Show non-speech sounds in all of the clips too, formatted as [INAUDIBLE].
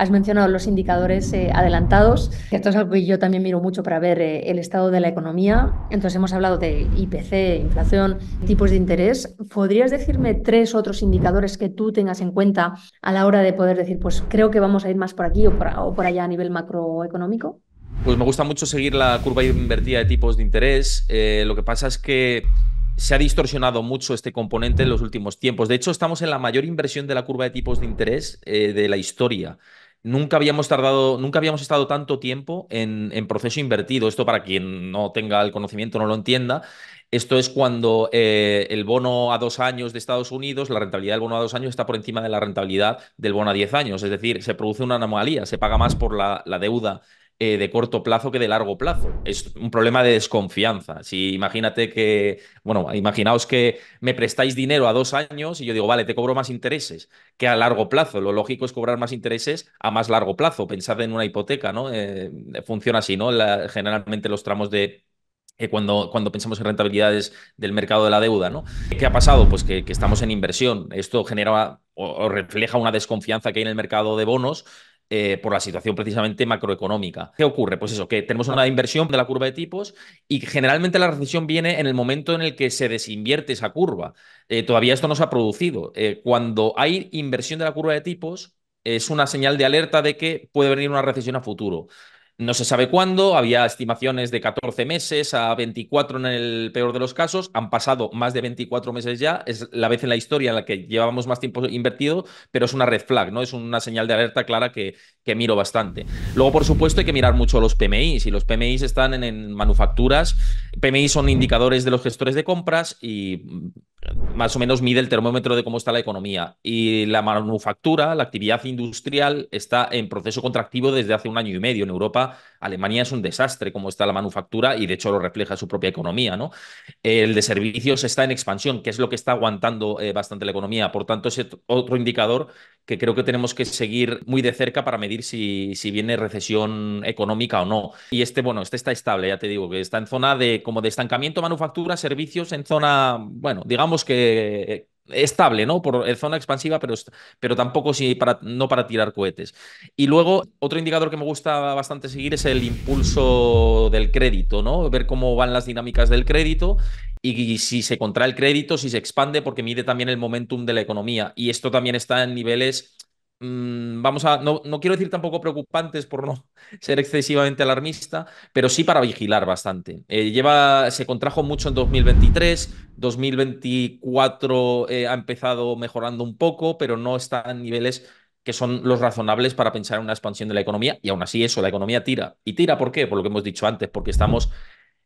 Has mencionado los indicadores eh, adelantados, esto es algo que yo también miro mucho para ver eh, el estado de la economía. Entonces hemos hablado de IPC, inflación, tipos de interés. ¿Podrías decirme tres otros indicadores que tú tengas en cuenta a la hora de poder decir, pues creo que vamos a ir más por aquí o por, allá a nivel macroeconómico? Pues me gusta mucho seguir la curva invertida de tipos de interés. Eh, lo que pasa es que se ha distorsionado mucho este componente en los últimos tiempos. De hecho, estamos en la mayor inversión de la curva de tipos de interés de la historia nunca habíamos tardado, nunca habíamos estado tanto tiempo en, proceso invertido. Esto para quien no tenga el conocimiento, no lo entienda. Esto es cuando eh, el bono a dos años de Estados Unidos, la rentabilidad del bono a dos años está por encima de la rentabilidad del bono a diez años. Es decir, se produce una anomalía, se paga más por la, la deuda eh, de corto plazo que de largo plazo. Es un problema de desconfianza. Si imagínate que, bueno, imaginaos que me prestáis dinero a dos años y yo digo, vale, te cobro más intereses que a largo plazo. Lo lógico es cobrar más intereses a más largo plazo. Pensad en una hipoteca, ¿no? Eh, funciona así, ¿no? generalmente los tramos de eh, cuando, cuando, pensamos en rentabilidades del mercado de la deuda, ¿no? ¿Qué ha pasado? Pues que, estamos en inversión. Esto genera o, refleja una desconfianza que hay en el mercado de bonos eh, por la situación precisamente macroeconómica. ¿Qué ocurre? Pues eso, que tenemos una inversión de la curva de tipos y generalmente la recesión viene en el momento en el que se desinvierte esa curva. Eh, todavía esto no se ha producido. Eh, cuando hay inversión de la curva de tipos, es una señal de alerta de que puede venir una recesión a futuro. No se sabe cuándo, había estimaciones de 14 meses a 24 en el peor de los casos, han pasado más de 24 meses ya, es la vez en la historia en la que llevábamos más tiempo invertido, pero es una red flag, ¿no? Es una señal de alerta clara que, miro bastante. Luego, por supuesto, hay que mirar mucho los PMIs y los PMIs están en, en manufacturas, PMI son indicadores de los gestores de compras y más o menos mide el termómetro de cómo está la economía. Y la manufactura, la actividad industrial, está en proceso contractivo desde hace un año y medio. En Europa Alemania es un desastre como está la manufactura y de hecho lo refleja su propia economía, ¿no? El de servicios está en expansión, que es lo que está aguantando eh, bastante la economía. Por tanto, es otro indicador que creo que tenemos que seguir muy de cerca para medir si, si viene recesión económica o no. Y este, bueno, este está estable, ya te digo, que está en zona de como de estancamiento manufactura, servicios en zona, bueno, digamos que estable, ¿no? Por eh, zona expansiva, pero, pero tampoco si para, no para tirar cohetes. Y luego, otro indicador que me gusta bastante seguir es el impulso del crédito, ¿no? Ver cómo van las dinámicas del crédito y, y si se contrae el crédito, si se expande, porque mide también el momentum de la economía. Y esto también está en niveles Mm, vamos a, no, quiero decir tampoco preocupantes por no [LAUGHS] ser excesivamente alarmista, pero sí para vigilar bastante. Eh, lleva, se contrajo mucho en 2023, 2024 eh, ha empezado mejorando un poco, pero no está en niveles que son los razonables para pensar en una expansión de la economía, y aún así eso, la economía tira. ¿Y tira por qué? Por lo que hemos dicho antes, porque estamos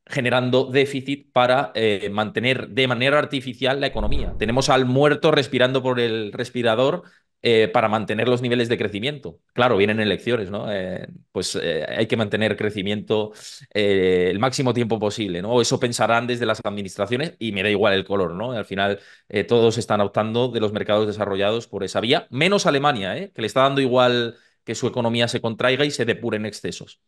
generando déficit para eh, mantener de manera artificial la economía. Tenemos al muerto respirando por el respirador eh, para mantener los niveles de crecimiento. Claro, vienen elecciones, ¿no? Eh, pues eh, hay que mantener crecimiento el máximo tiempo posible, ¿no? Eso pensarán desde las administraciones y me da igual el color, ¿no? Al final todos están optando de los mercados desarrollados por esa vía, menos Alemania, que le está dando igual que su economía se contraiga y se depuren excesos.